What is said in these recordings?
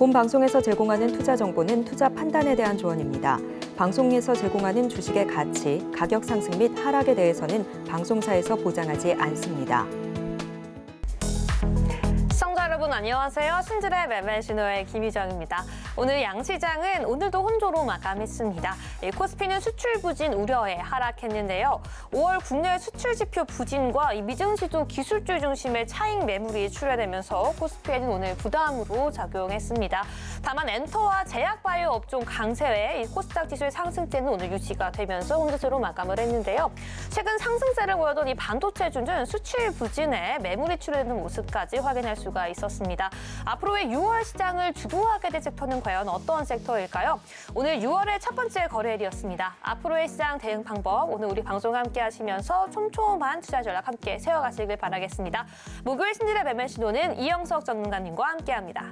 본 방송에서 제공하는 투자 정보는 투자 판단에 대한 조언입니다. 방송에서 제공하는 주식의 가치, 가격 상승 및 하락에 대해서는 방송사에서 보장하지 않습니다. 시청자 여러분 안녕하세요. 신들의 매매 신호의 김희정입니다. 오늘 양 시장은 오늘도 혼조로 마감했습니다. 코스피는 수출 부진 우려에 하락했는데요. 5월 국내 수출 지표 부진과 미증시도 기술주 중심의 차익 매물이 출현되면서 코스피에는 오늘 부담으로 작용했습니다. 다만 엔터와 제약바이오 업종 강세에 코스닥 지수의 상승세는 오늘 유지가 되면서 혼조세로 마감을 했는데요. 최근 상승세를 보여던 이 반도체주는 수출 부진에 매물이 출현되는 모습까지 확인할 수가 있었습니다. 앞으로의 6월 시장을 주도하게 될 섹터는 과연 어떤 섹터일까요? 오늘 6월의 첫 번째 거래일이었습니다. 앞으로의 시장 대응 방법, 오늘 우리 방송 함께 하시면서 촘촘한 투자 전략 함께 세워가시길 바라겠습니다. 목요일 신지의 매매 신호는 이영석 전문가님과 함께합니다.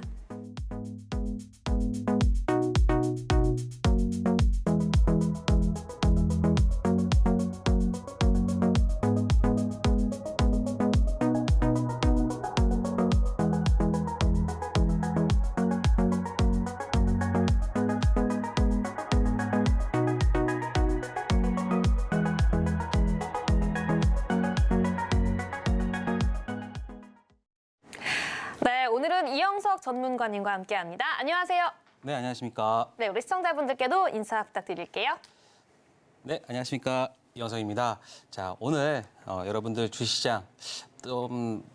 오늘은 이영석 전문가님과 함께합니다. 안녕하세요. 네, 안녕하십니까. 네, 우리 시청자분들께도 인사 부탁드릴게요. 네, 안녕하십니까. 이영석입니다. 자, 오늘 어, 여러분들 주시장 좀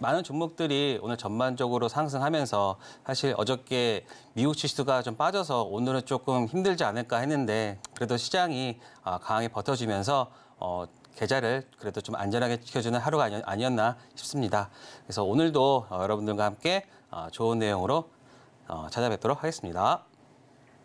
많은 종목들이 오늘 전반적으로 상승하면서 사실 어저께 미국 지수가 좀 빠져서 오늘은 조금 힘들지 않을까 했는데 그래도 시장이 아, 강하게 버텨주면서 어, 계좌를 그래도 좀 안전하게 지켜주는 하루가 아니었나 싶습니다. 그래서 오늘도 어, 여러분들과 함께 어, 좋은 내용으로 어, 찾아뵙도록 하겠습니다.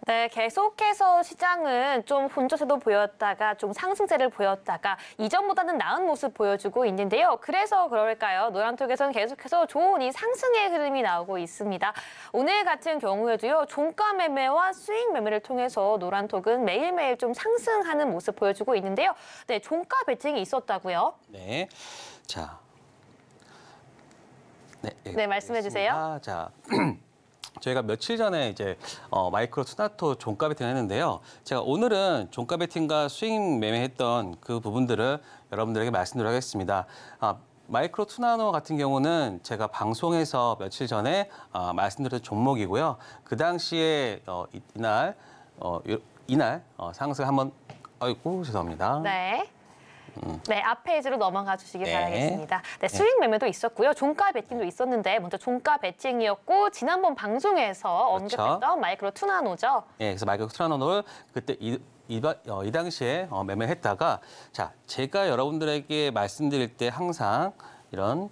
네, 계속해서 시장은 좀 혼조세도 보였다가 좀 상승세를 보였다가 이전보다는 나은 모습 보여주고 있는데요. 그래서 그럴까요? 노란톡에서는 계속해서 좋은 이 상승의 흐름이 나오고 있습니다. 오늘 같은 경우에도요. 종가 매매와 수익 매매를 통해서 노란톡은 매일매일 좀 상승하는 모습 보여주고 있는데요. 네, 종가 배팅이 있었다고요. 네. 자. 네, 네 말씀해 주세요. 자. 저희가 며칠 전에 이제 어, 마이크로 투나토 종가 베팅을 했는데요. 제가 오늘은 종가 베팅과 스윙 매매했던 그 부분들을 여러분들에게 말씀드리겠습니다. 아, 마이크로 투나노 같은 경우는 제가 방송에서 며칠 전에 어, 아, 말씀드린 종목이고요. 그 당시에 어, 이, 날 어, 이날 어, 어 상승 을 한번 아이고 죄송합니다. 네. 네, 앞 페이지로 넘어가 주시기 네. 바라겠습니다. 네, 네. 수익 매매도 있었고요. 종가 배팅도 있었는데 먼저 종가 배팅이었고 지난번 방송에서 그렇죠. 언급했던 마이크로 투나노죠. 네, 그래서 마이크로 투나노를 그때 이, 이, 어, 이 당시에 어, 매매했다가 자 제가 여러분들에게 말씀드릴 때 항상 이런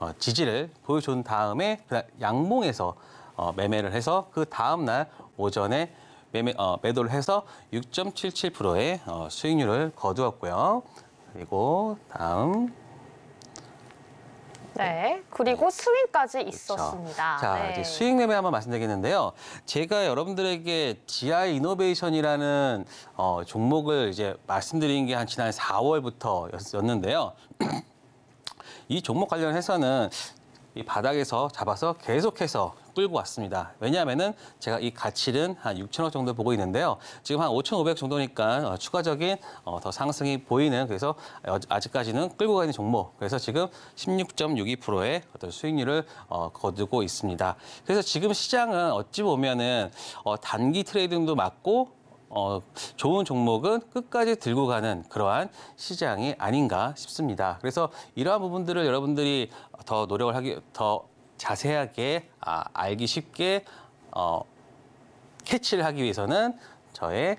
어, 지지를 보여준 다음에 그날 양봉에서 어, 매매를 해서 그 다음 날 오전에 매매, 어, 매도를 해서 6.77%의 어, 수익률을 거두었고요. 그리고 다음. 네, 그리고 스윙까지 그렇죠. 있었습니다. 자, 네. 이제 스윙 매매 한번 말씀드리겠는데요. 제가 여러분들에게 GI 이노베이션이라는 어, 종목을 이제 말씀드린 게 한 지난 4월부터였는데요. 이 종목 관련해서는 이 바닥에서 잡아서 계속해서 끌고 왔습니다. 왜냐하면은 제가 이 가치는 한 6천억 정도 보고 있는데요. 지금 한 5,500 정도니까 어, 추가적인 어, 더 상승이 보이는 그래서 어, 아직까지는 끌고 가는 종목. 그래서 지금 16.62%의 어떤 수익률을 거두고 있습니다. 그래서 지금 시장은 어찌 보면은 단기 트레이딩도 맞고 어, 좋은 종목은 끝까지 들고 가는 그러한 시장이 아닌가 싶습니다. 그래서 이러한 부분들을 여러분들이 더 노력을 하기 더 자세하게 아, 알기 쉽게 어, 캐치를 하기 위해서는 저의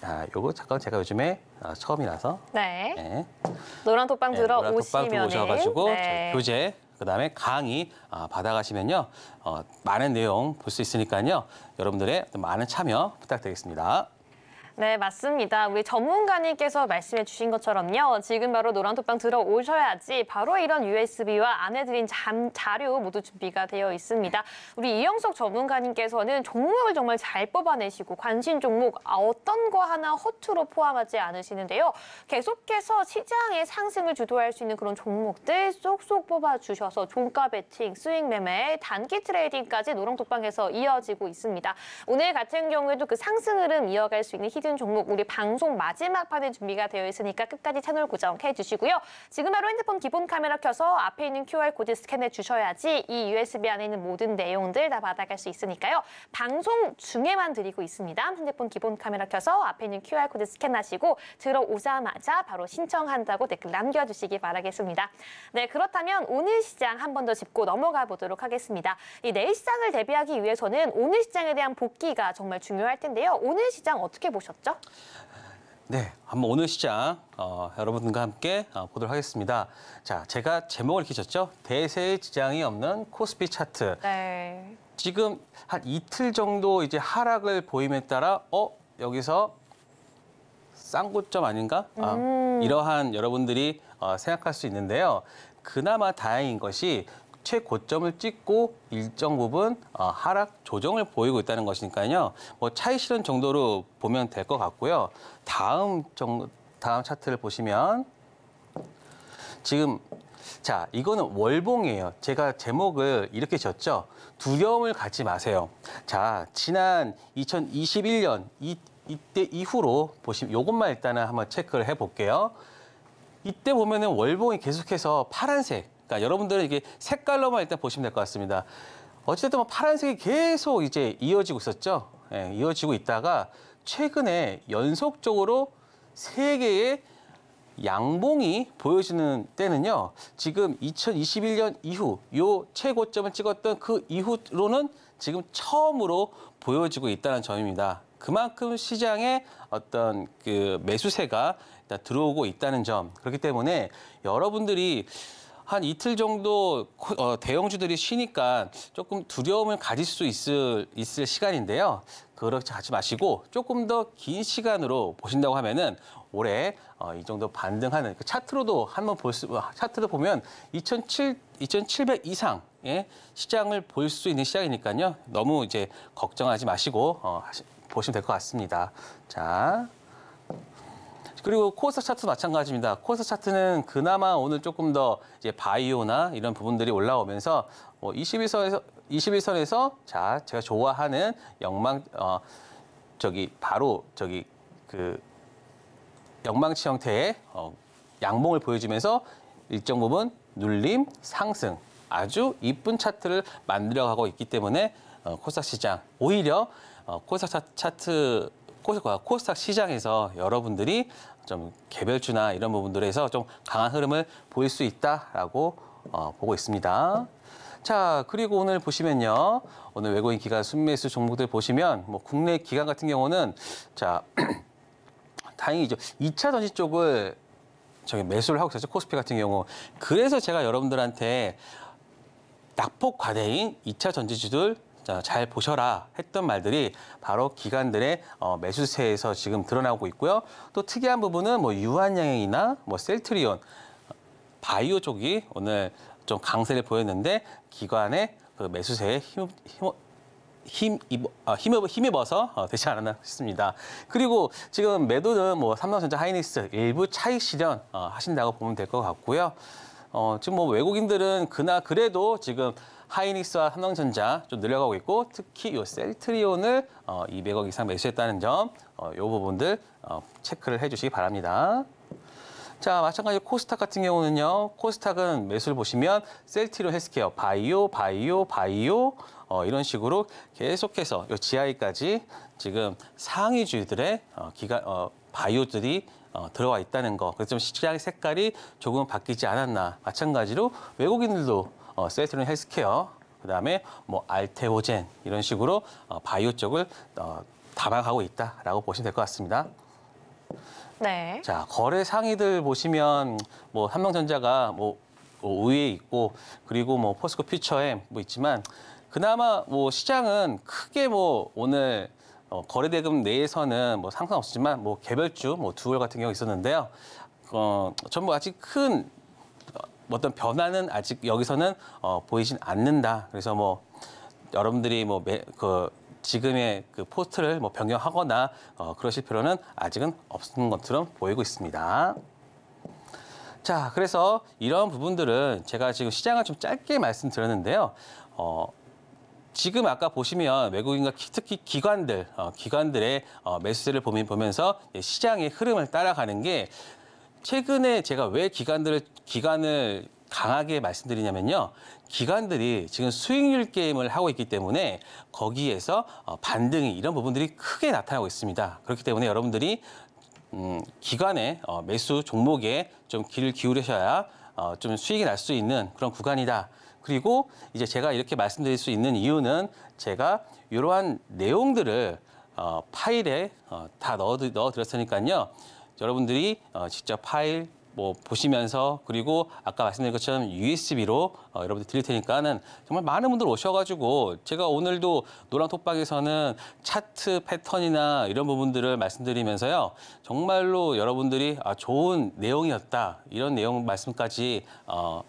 아, 요거 잠깐 제가 요즘에 아, 처음이라서 네. 네. 노란 톡방 들어오시면 네, 들어오셔가지고 네. 교재 그다음에 강의 아, 받아가시면요 어, 많은 내용 볼 수 있으니까요 여러분들의 많은 참여 부탁드리겠습니다. 네, 맞습니다. 우리 전문가님께서 말씀해 주신 것처럼요. 지금 바로 노란톡방 들어오셔야지 바로 이런 USB와 안에 드린 잠, 자료 모두 준비가 되어 있습니다. 우리 이영석 전문가님께서는 종목을 정말 잘 뽑아내시고 관심 종목 어떤 거 하나 허투루 포함하지 않으시는데요. 계속해서 시장의 상승을 주도할 수 있는 그런 종목들 쏙쏙 뽑아주셔서 종가 배팅 스윙 매매, 단기 트레이딩까지 노란톡방에서 이어지고 있습니다. 오늘 같은 경우에도 그 상승 흐름 이어갈 수 있는 히든 있는 종목 우리 방송 마지막 판에 준비가 되어 있으니까 끝까지 채널 고정해 주시고요. 지금 바로 핸드폰 기본 카메라 켜서 앞에 있는 QR코드 스캔해 주셔야지 이 USB 안에 있는 모든 내용들 다 받아갈 수 있으니까요. 방송 중에만 드리고 있습니다. 핸드폰 기본 카메라 켜서 앞에 있는 QR코드 스캔하시고 들어오자마자 바로 신청한다고 댓글 남겨주시기 바라겠습니다. 네, 그렇다면 오늘 시장 한 번 더 짚고 넘어가 보도록 하겠습니다. 이 내일 시장을 대비하기 위해서는 오늘 시장에 대한 복귀가 정말 중요할 텐데요. 오늘 시장 어떻게 보셨나요? 있었죠? 네, 한번 오늘 시장 어, 여러분과 함께 어, 보도록 하겠습니다. 자, 제가 제목을 익히셨죠? 대세의 지장이 없는 코스피 차트. 네. 지금 한 이틀 정도 이제 하락을 보임에 따라 어 여기서 쌍고점 아닌가? 아, 음. 이러한 여러분들이 어, 생각할 수 있는데요. 그나마 다행인 것이 최고점을 찍고 일정 부분 어, 하락 조정을 보이고 있다는 것이니까요. 뭐 차이 실현 정도로 보면 될 것 같고요. 다음 정, 다음 차트를 보시면 지금 자, 이거는 월봉이에요. 제가 제목을 이렇게 지었죠. 두려움을 갖지 마세요. 자, 지난 2021년 이, 이때 이후로 보시면 이것만 일단은 한번 체크를 해볼게요. 이때 보면은 월봉이 계속해서 파란색 그러까 여러분들은 이게 색깔로만 일단 보시면 될 것 같습니다. 어쨌든 뭐 파란색이 계속 이제 이어지고 있었죠. 예, 이어지고 있다가 최근에 연속적으로 세 개의 양봉이 보여지는 때는요. 지금 2021년 이후 요 최고점을 찍었던 그 이후로는 지금 처음으로 보여지고 있다는 점입니다. 그만큼 시장에 어떤 그 매수세가 들어오고 있다는 점. 그렇기 때문에 여러분들이 한 이틀 정도 어, 대형주들이 쉬니까 조금 두려움을 가질 수 있을, 있을 시간인데요. 그렇게 하지 마시고 조금 더 긴 시간으로 보신다고 하면은 올해 어, 이 정도 반등하는 그 차트로도 한번 볼 수, 아, 차트로 보면 2007, 2,700 이상의 시장을 볼 수 있는 시장이니까요. 너무 이제 걱정하지 마시고 어, 하시, 보시면 될 것 같습니다. 자. 그리고 코스 차트 마찬가지입니다. 코스 차트는 그나마 오늘 조금 더 이제 바이오나 이런 부분들이 올라오면서 뭐 21선에서 21선에서 자 제가 좋아하는 영망 어 저기 바로 저기 그 영망치 형태의 어, 양봉을 보여주면서 일정 부분 눌림 상승 아주 이쁜 차트를 만들어가고 있기 때문에 어, 코스닥 시장 오히려 어, 코스닥 차트 코스닥 시장에서 여러분들이 좀 개별주나 이런 부분들에서 좀 강한 흐름을 보일 수 있다라고 어, 보고 있습니다. 자, 그리고 오늘 보시면요. 오늘 외국인 기관 순매수 종목들 보시면 뭐 국내 기관 같은 경우는 자, 다행 이제 2차 전지 쪽을 저기 매수를 하고 있었죠. 코스피 같은 경우. 그래서 제가 여러분들한테 낙폭 과대인 2차 전지주들 잘 보셔라 했던 말들이 바로 기관들의 어, 매수세에서 지금 드러나고 있고요. 또 특이한 부분은 뭐 유한양행이나 뭐 셀트리온, 바이오 쪽이 오늘 좀 강세를 보였는데 기관의 그 매수세에 힘, 힘, 힘, 입, 아, 힘 힘입어서 어, 되지 않았나 싶습니다. 그리고 지금 매도는 뭐 삼성전자 하이닉스 일부 차익 실현 어, 하신다고 보면 될 것 같고요. 어, 지금 뭐 외국인들은 그나 그래도 지금 하이닉스와 삼성전자 좀 늘려가고 있고 특히 요 셀트리온을 어, 200억 이상 매수했다는 점, 어, 요 부분들 어, 체크를 해주시기 바랍니다. 자, 마찬가지 코스닥 같은 경우는요. 코스닥은 매수를 보시면 셀트리온 헬스케어, 바이오, 바이오, 바이오 어, 이런 식으로 계속해서 요지하 i 까지 지금 상위주들의 어, 기가 어, 바이오들이 어, 들어와 있다는 거. 그래서 좀 시장의 색깔이 조금 바뀌지 않았나. 마찬가지로 외국인들도 어, 세트론 헬스케어, 그다음에 뭐 알테오젠 이런 식으로 어, 바이오 쪽을 어, 담아가고 있다라고 보시면 될 것 같습니다. 네. 자 거래 상위들 보시면 뭐 삼성전자가 뭐, 뭐 우위에 있고 그리고 뭐 포스코 퓨처에뭐 있지만 그나마 뭐 시장은 크게 뭐 오늘 어, 거래 대금 내에서는 뭐 상관없지만 뭐 개별주 뭐두월 같은 경우 있었는데요. 어, 전부 아직 큰 어떤 변화는 아직 여기서는 어, 보이진 않는다. 그래서 뭐 여러분들이 뭐 그 지금의 그 포스트를 뭐 변경하거나 어, 그러실 필요는 아직은 없는 것처럼 보이고 있습니다. 자, 그래서 이런 부분들은 제가 지금 시장을 좀 짧게 말씀드렸는데요. 어, 지금 아까 보시면 외국인과 특히 기관들, 어, 기관들의 어, 매수세를 보면서 시장의 흐름을 따라가는 게 최근에 제가 왜 기관들을 기관을 강하게 말씀드리냐면요. 기관들이 지금 수익률 게임을 하고 있기 때문에 거기에서 어, 반등이 이런 부분들이 크게 나타나고 있습니다. 그렇기 때문에 여러분들이 음, 기관의 어, 매수 종목에 좀 귀를 기울이셔야 어, 좀 수익이 날 수 있는 그런 구간이다. 그리고 이제 제가 이렇게 말씀드릴 수 있는 이유는 제가 이러한 내용들을 어, 파일에 어, 다 넣어, 드렸으니까요 여러분들이 어, 직접 파일 뭐 보시면서 그리고 아까 말씀드린 것처럼 USB로 어, 여러분들 드릴 테니까는 정말 많은 분들 오셔가지고 제가 오늘도 노란 톡방에서는 차트 패턴이나 이런 부분들을 말씀드리면서요 정말로 여러분들이 아 좋은 내용이었다 이런 내용 말씀까지 어,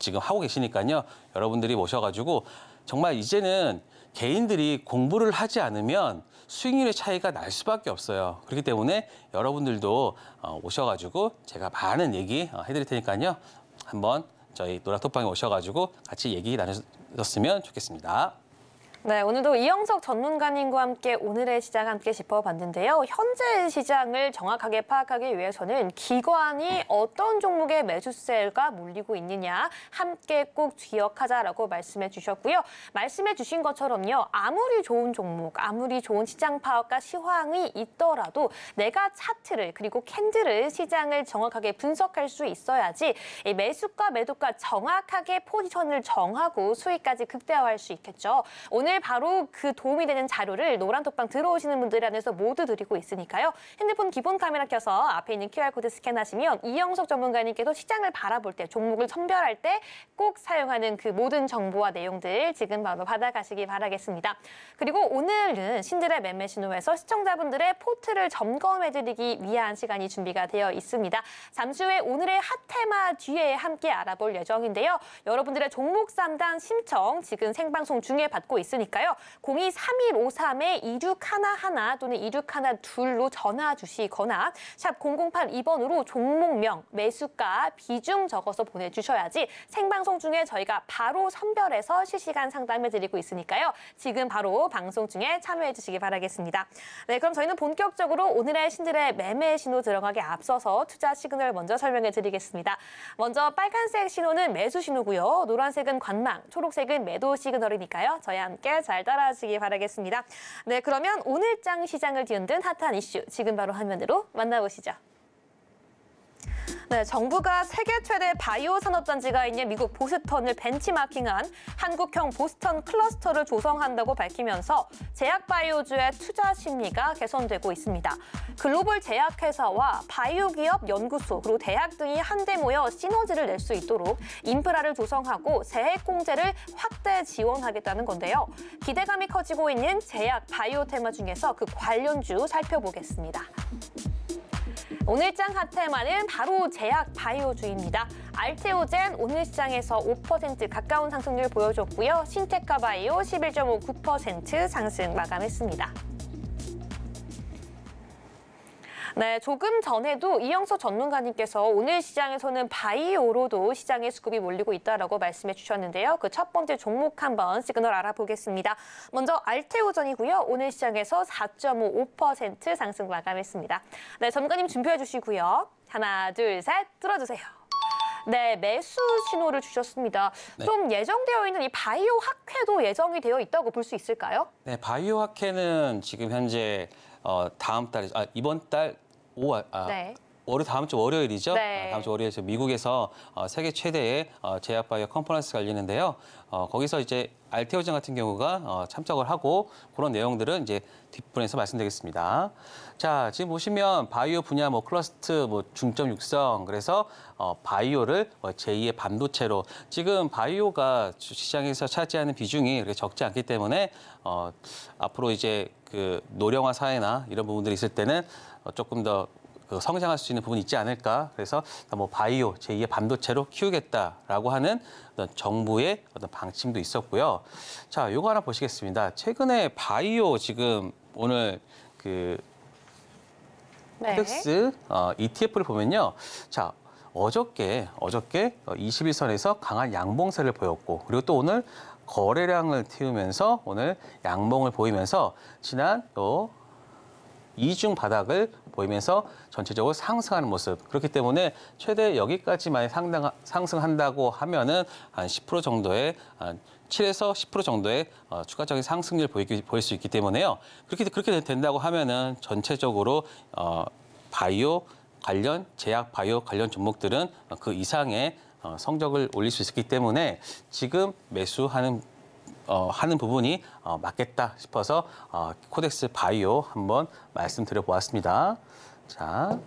지금 하고 계시니까요 여러분들이 오셔가지고 정말 이제는 개인들이 공부를 하지 않으면 수익률의 차이가 날 수밖에 없어요. 그렇기 때문에 여러분들도 어, 오셔가지고 제가 많은 얘기 어, 해드릴 테니까요. 한번 저희 노랗토방에 오셔가지고 같이 얘기 나눠셨으면 좋겠습니다. 네, 오늘도 이영석 전문가님과 함께 오늘의 시장 함께 짚어봤는데요. 현재 시장을 정확하게 파악하기 위해서는 기관이 어떤 종목의 매수세가 몰리고 있느냐 함께 꼭 기억하자라고 말씀해 주셨고요. 말씀해 주신 것처럼요. 아무리 좋은 종목, 아무리 좋은 시장 파악과 시황이 있더라도 내가 차트를 그리고 캔들을 시장을 정확하게 분석할 수 있어야지 이 매수과 매도가 정확하게 포지션을 정하고 수익까지 극대화할 수 있겠죠. 오늘 바로 그 도움이 되는 자료를 노란톡방 들어오시는 분들 안에서 모두 드리고 있으니까요. 핸드폰 기본 카메라 켜서 앞에 있는 QR코드 스캔하시면 이영석 전문가님께서 시장을 바라볼 때, 종목을 선별할 때 꼭 사용하는 그 모든 정보와 내용들 지금 바로 받아가시기 바라겠습니다. 그리고 오늘은 신들의 매매 신호에서 시청자분들의 포트를 점검해드리기 위한 시간이 준비가 되어 있습니다. 잠시 후에 오늘의 핫테마 뒤에 함께 알아볼 예정인데요. 여러분들의 종목 상담 신청 지금 생방송 중에 받고 있습니다. 있으니까요. 023153에 2611 또는 2612로 전화 주시거나 샵 0082번으로 종목명, 매수가, 비중 적어서 보내주셔야지 생방송 중에 저희가 바로 선별해서 실시간 상담해드리고 있으니까요. 지금 바로 방송 중에 참여해주시기 바라겠습니다. 네, 그럼 저희는 본격적으로 오늘의 신들의 매매 신호 들어가기 앞서서 투자 시그널 먼저 설명해드리겠습니다. 먼저 빨간색 신호는 매수 신호고요. 노란색은 관망, 초록색은 매도 시그널이니까요. 저희와 함께 함께 잘 따라하시기 바라겠습니다. 네, 그러면 오늘장 시장을 뒤흔든 핫한 이슈 지금 바로 화면으로 만나보시죠. 네, 정부가 세계 최대 바이오 산업단지가 있는 미국 보스턴을 벤치마킹한 한국형 보스턴 클러스터를 조성한다고 밝히면서 제약바이오주의 투자 심리가 개선되고 있습니다. 글로벌 제약회사와 바이오 기업 연구소 그리고 대학 등이 한데 모여 시너지를 낼 수 있도록 인프라를 조성하고 세액 공제를 확대 지원하겠다는 건데요. 기대감이 커지고 있는 제약 바이오 테마 중에서 그 관련주 살펴보겠습니다. 오늘 장 하테마는 바로 제약 바이오주입니다. 알테오젠 오늘 시장에서 5% 가까운 상승률 보여줬고요. 신테카 바이오 11.59% 상승 마감했습니다. 네, 조금 전에도 이영석 전문가님께서 오늘 시장에서는 바이오로도 시장의 수급이 몰리고 있다라고 말씀해 주셨는데요. 그 첫 번째 종목 한번 시그널 알아보겠습니다. 먼저 알테오전이고요. 오늘 시장에서 4 5 상승 마감했습니다. 네, 전문가님 준비해 주시고요. 하나, 둘, 셋, 들어주세요. 네, 매수 신호를 주셨습니다. 네. 좀 예정되어 있는 이 바이오 학회도 예정이 되어 있다고 볼 수 있을까요? 네, 바이오 학회는 지금 현재 어, 다음 달에 아, 이번 달 5월 아, 아, 네. 월요 다음 주 월요일이죠. 네. 아, 다음 주 월요일에 미국에서 어, 세계 최대의 어, 제약바이오 컨퍼런스가 열리는데요. 어, 거기서 이제 알테오젠 같은 경우가 어, 참석을 하고 그런 내용들은 이제 뒷부분에서 말씀드리겠습니다. 자, 지금 보시면 바이오 분야 뭐 클러스트 뭐 중점 육성 그래서 어, 바이오를 어, 뭐 제2의 반도체로 지금 바이오가 시장에서 차지하는 비중이 그렇게 적지 않기 때문에 어, 앞으로 이제 그 노령화 사회나 이런 부분들이 있을 때는 어, 조금 더 그 성장할 수 있는 부분이 있지 않을까. 그래서 뭐 바이오, 제2의 반도체로 키우겠다라고 하는 어떤 정부의 어떤 방침도 있었고요. 자, 요거 하나 보시겠습니다. 최근에 바이오 지금 오늘 그코스 네. 어, ETF를 보면요. 자, 어저께 어저께 21선에서 어, 강한 양봉세를 보였고 그리고 또 오늘 거래량을 틔우면서 오늘 양봉을 보이면서 지난 또 이중 바닥을 보이면서 전체적으로 상승하는 모습. 그렇기 때문에 최대 여기까지만 상당, 상승한다고 하면은 한 10% 정도의 한 7에서 10% 정도의 어, 추가적인 상승률 보이기 보일 수 있기 때문에요. 그렇게 그렇게 된다고 하면은 전체적으로 어, 바이오 관련 제약 바이오 관련 종목들은 그 이상의 어, 성적을 올릴 수 있기 때문에 지금 매수하는 어, 하는 부분이 어, 맞겠다 싶어서 어, 코덱스 바이오 한번 말씀드려 보았습니다. 자,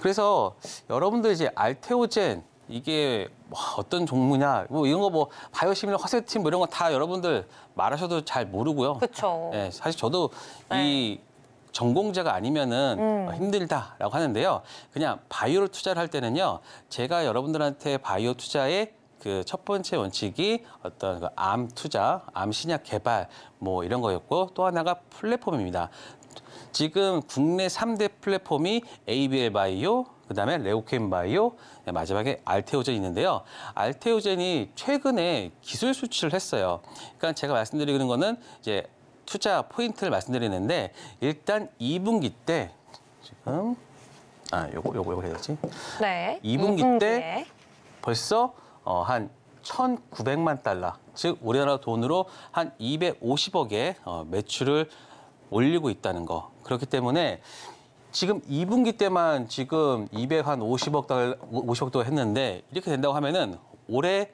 그래서 여러분들 이제 알테오젠 이게 뭐 어떤 종류냐 뭐 이런 거 뭐 바이오시밀러 화세팀 뭐 이런 거 다 여러분들 말하셔도 잘 모르고요. 그렇죠. 네, 사실 저도 네. 이 전공자가 아니면은 음. 어, 힘들다라고 하는데요. 그냥 바이오를 투자를 할 때는요. 제가 여러분들한테 바이오 투자에 그첫 번째 원칙이 어떤 그암 투자, 암 신약 개발 뭐 이런 거였고 또 하나가 플랫폼입니다. 지금 국내 삼 대 플랫폼이 ABL 바이오, 그다음에 레오켄 바이오, 예, 마지막에 알테오젠 이 있는데요. 알테오젠이 최근에 기술 수치를 했어요. 그러니까 제가 말씀드리는 거는 이제 투자 포인트를 말씀드리는데 일단 2분기 때 지금 아 요거 요거 요거 해야지. 네. 2분기, 2분기 때 벌써 어, 한 1,900만 달러, 즉 우리나라 돈으로 한 250억의 어, 매출을 올리고 있다는 거. 그렇기 때문에 지금 2분기 때만 지금 250억 달러 50억 도 했는데 이렇게 된다고 하면은 올해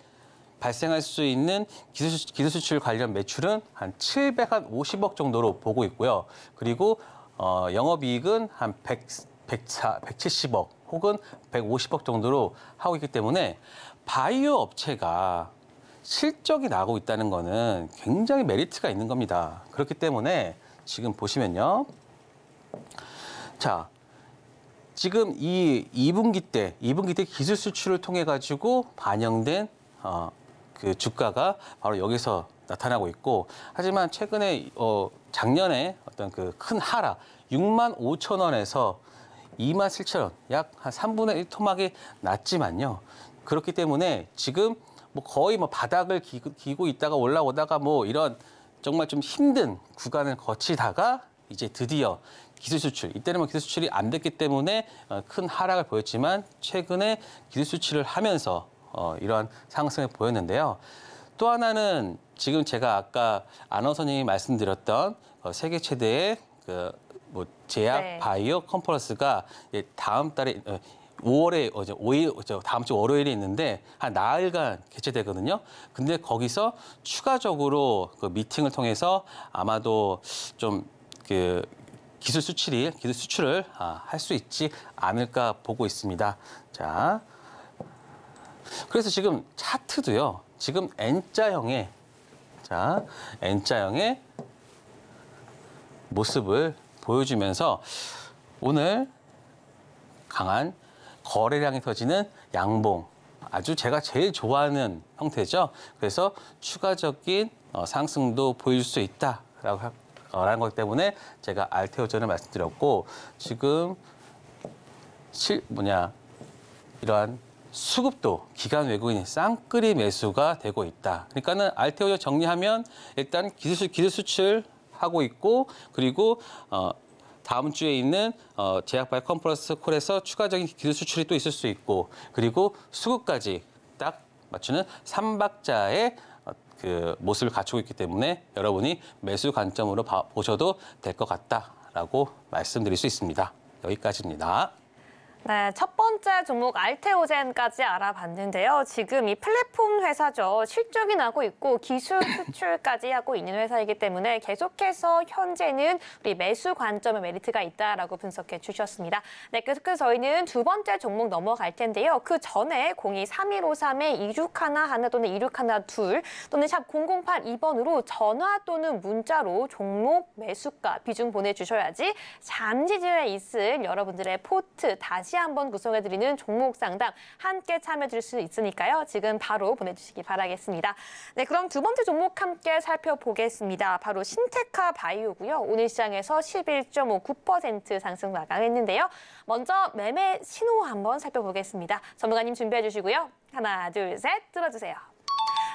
발생할 수 있는 기술, 기술 수출 관련 매출은 한 750억 정도로 보고 있고요. 그리고 어, 영업이익은 한 100, 1 0 0 170억 혹은 150억 정도로 하고 있기 때문에 바이오 업체가 실적이 나고 있다는 거는 굉장히 메리트가 있는 겁니다. 그렇기 때문에 지금 보시면요. 자, 지금 이 2분기 때, 2분기 때 기술 수출을 통해 가지고 반영된 어, 그 주가가 바로 여기서 나타나고 있고 하지만 최근에 어 작년에 어떤 그 큰 하락 6만 5천 원에서 2만 7천 원, 약 한 3분의 1 토막이 났지만요. 그렇기 때문에 지금 뭐 거의 뭐 바닥을 기고 있다가 올라오다가 뭐 이런 정말 좀 힘든 구간을 거치다가 이제 드디어 기술 수출 이때는 뭐 기술 수출이 안 됐기 때문에 어, 큰 하락을 보였지만 최근에 기술 수출을 하면서 어, 이러한 상승을 보였는데요. 또 하나는 지금 제가 아까 안나선님이 말씀드렸던 어, 세계 최대의 그뭐 제약 네. 바이오 컨퍼런스가 다음 달에 5월에 어, 어제 5일 다음 주 월요일에 있는데 한 나흘간 개최되거든요. 근데 거기서 추가적으로 그 미팅을 통해서 아마도 좀 그 기술 수출이 기술 수출을 아, 할수 있지 않을까 보고 있습니다. 자, 그래서 지금 차트도요. 지금 N자형의 자 N자형의 모습을 보여주면서 오늘 강한 거래량이 터지는 양봉 아주 제가 제일 좋아하는 형태죠. 그래서 추가적인 어, 상승도 보여줄 수 있다라고 라는 것 때문에 제가 알테오전을 말씀드렸고 지금 실 뭐냐 이러한 수급도 기간 외국인 쌍끌이 매수가 되고 있다. 그러니까는 알테오전 정리하면 일단 기술 기술 수출 하고 있고 그리고 어, 다음 주에 있는 어, 제약발 컨퍼런스 콜에서 추가적인 기술 수출이 또 있을 수 있고 그리고 수급까지 딱 맞추는 삼박자의 어, 그 모습을 갖추고 있기 때문에 여러분이 매수 관점으로 봐, 보셔도 될 것 같다라고 말씀드릴 수 있습니다. 여기까지입니다. 네, 첫 번째 종목 알테오젠까지 알아봤는데요. 지금 이 플랫폼 회사죠. 실적이 나고 있고 기술 수출까지 하고 있는 회사이기 때문에 계속해서 현재는 우리 매수 관점의 메리트가 있다라고 분석해 주셨습니다. 네, 계속해서 저희는 두 번째 종목 넘어갈 텐데요. 그 전에 023153의 2 6 1 하나 또는 2 6 1둘 또는 샵 0082번으로 전화 또는 문자로 종목 매수가 비중 보내주셔야지 잠시 뒤에 있을 여러분들의 포트 다시 다시 한번 구성해드리는 종목 상담 함께 참여해 주실 수 있으니까요. 지금 바로 보내주시기 바라겠습니다. 네, 그럼 두 번째 종목 함께 살펴보겠습니다. 바로 신테카 바이오고요. 오늘 시장에서 11.59% 상승 마감했는데요. 먼저 매매 신호 한번 살펴보겠습니다. 전문가님 준비해 주시고요. 하나, 둘, 셋 들어주세요.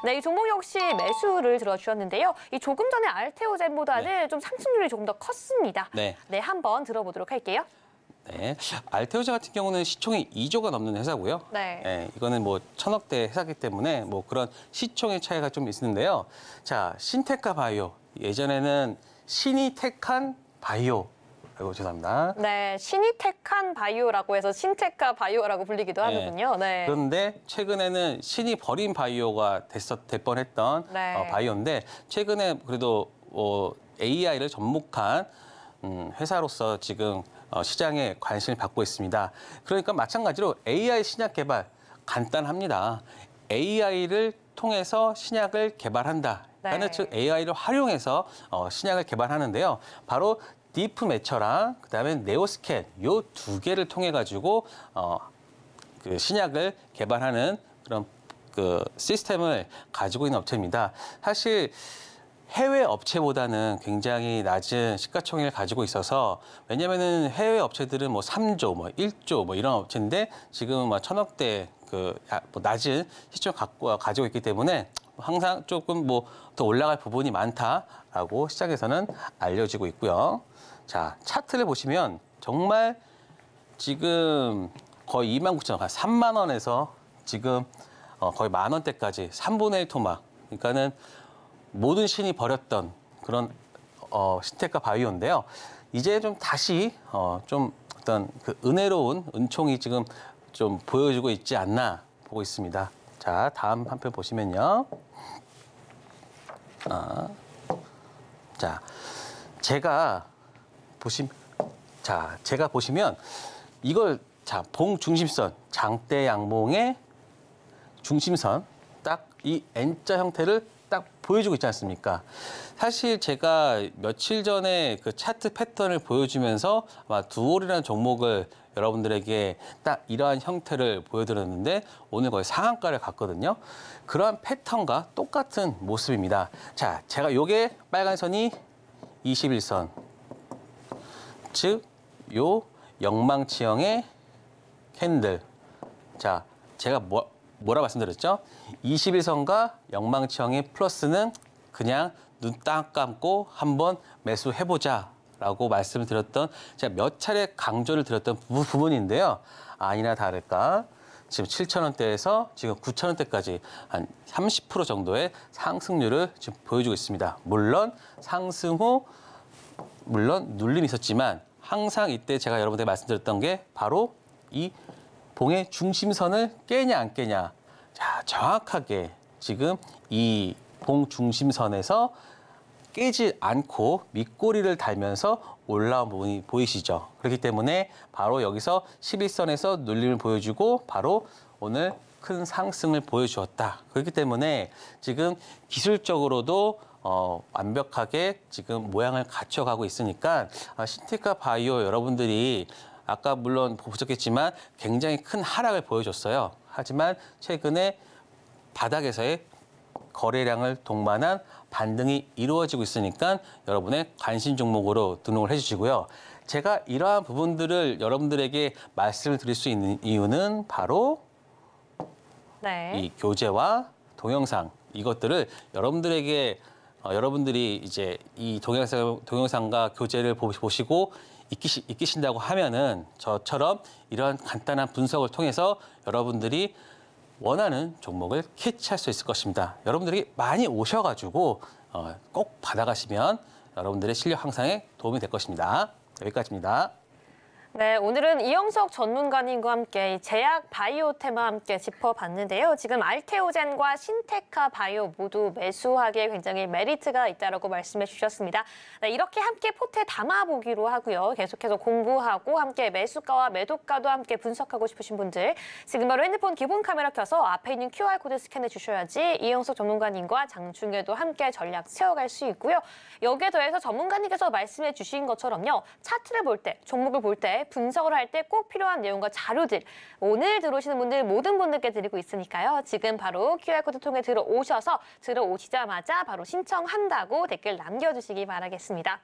네, 이 종목 역시 매수를 들어주셨는데요. 이 조금 전에 알테오젠보다는 네. 좀 상승률이 조금 더 컸습니다. 네. 네, 한번 들어보도록 할게요. 네. 알테오자 같은 경우는 시총이 2조가 넘는 회사고요. 네. 네. 이거는 뭐 천억대 회사기 때문에 뭐 그런 시총의 차이가 좀 있는데요. 자, 신테카 바이오. 예전에는 신이테칸 바이오 아이고 죄송합니다. 네, 신이테칸 바이오라고 해서 신테카 바이오라고 불리기도 네. 하는군요. 네. 그런데 최근에는 신이 버린 바이오가 됐었 됐 뻔했던 네. 어, 바이오인데 최근에 그래도 어, 뭐 AI를 접목한 음, 회사로서 지금 어, 시장에 관심을 받고 있습니다. 그러니까 마찬가지로 AI 신약 개발 간단합니다. AI를 통해서 신약을 개발한다. 라는 네. 즉 AI를 활용해서 어, 신약을 개발하는데요. 바로 디프 매처랑 그다음에 네오스캔 요두 개를 통해 가지고 어, 그 신약을 개발하는 그런 그 시스템을 가지고 있는 업체입니다. 사실 해외 업체보다는 굉장히 낮은 시가총액을 가지고 있어서 왜냐면은 해외 업체들은 뭐 3조, 뭐 1조 뭐 이런 업체인데 지금은 막 천억대 그뭐 낮은 시총 갖고 가지고 있기 때문에 항상 조금 뭐 더 올라갈 부분이 많다라고 시장에서는 알려지고 있고요. 자, 차트를 보시면 정말 지금 거의 2만 9천 원, 3만 원에서 지금 어, 거의 만 원대까지 3분의 1 토막. 그러니까는 모든 신이 버렸던 그런 어, 신텍과 바이오인데요. 이제 좀 다시 어, 좀 어떤 그 은혜로운 은총이 지금 좀 보여지고 있지 않나 보고 있습니다. 자, 다음 한편 보시면요. 아, 자, 제가 보시 자, 제가 보시면 이걸 자, 봉 중심선, 장대 양봉의 중심선 딱 이 N자 형태를 보여주고 있지 않습니까? 사실 제가 며칠 전에 그 차트 패턴을 보여주면서 아마 두올이라는 종목을 여러분들에게 딱 이러한 형태를 보여드렸는데 오늘 거의 상한가를 갔거든요. 그러한 패턴과 똑같은 모습입니다. 자, 제가 요게 빨간 선이 21선. 즉, 요 영망치형의 캔들. 자, 제가 뭐, 뭐라 말씀드렸죠? 21선과 영망치형의 플러스는 그냥 눈 딱 감고 한번 매수해보자 라고 말씀을 드렸던 제가 몇 차례 강조를 드렸던 부, 분인데요 아니나 다를까 지금 7,000원대에서 지금 9,000원대까지 한 30% 정도의 상승률을 지금 보여주고 있습니다. 물론 상승 후 물론 눌림이 있었지만 항상 이때 제가 여러분들께 말씀드렸던 게 바로 이 봉의 중심선을 깨냐 안 깨냐 자, 정확하게 지금 이공 중심선에서 깨지 않고 밑꼬리를 달면서 올라온 부분이 보이시죠? 그렇기 때문에 바로 여기서 11선에서 눌림을 보여주고 바로 오늘 큰 상승을 보여주었다. 그렇기 때문에 지금 기술적으로도 어, 완벽하게 지금 모양을 갖춰가고 있으니까 아, 신테카 바이오 여러분들이 아까 물론 보셨겠지만 굉장히 큰 하락을 보여줬어요. 하지만 최근에 바닥에서의 거래량을 동반한 반등이 이루어지고 있으니까 여러분의 관심 종목으로 등록을 해주시고요. 제가 이러한 부분들을 여러분들에게 말씀을 드릴 수 있는 이유는 바로 네. 이 교재와 동영상 이것들을 여러분들에게 어, 여러분들이 이제 이 동영상, 동영상과 교재를 보시고 익히시, 익히신다고 하면은 저처럼 이런 간단한 분석을 통해서 여러분들이 원하는 종목을 캐치할 수 있을 것입니다. 여러분들이 많이 오셔가지고 어, 꼭 받아가시면 여러분들의 실력 향상에 도움이 될 것입니다. 여기까지입니다. 네, 오늘은 이영석 전문가님과 함께 제약 바이오 테마 함께 짚어봤는데요. 지금 알테오젠과 신테카 바이오 모두 매수하기에 굉장히 메리트가 있다고 말씀해 주셨습니다. 네, 이렇게 함께 포트에 담아보기로 하고요. 계속해서 공부하고 함께 매수가와 매도가도 함께 분석하고 싶으신 분들 지금 바로 핸드폰 기본 카메라 켜서 앞에 있는 QR코드 스캔해 주셔야지 이영석 전문가님과 장중에도 함께 전략 채워갈수 있고요. 여기에 더해서 전문가님께서 말씀해 주신 것처럼요. 차트를 볼 때, 종목을 볼때 분석을 할 때 꼭 필요한 내용과 자료들 오늘 들어오시는 분들 모든 분들께 드리고 있으니까요. 지금 바로 QR코드 통해 들어오셔서 들어오시자마자 바로 신청한다고 댓글 남겨주시기 바라겠습니다.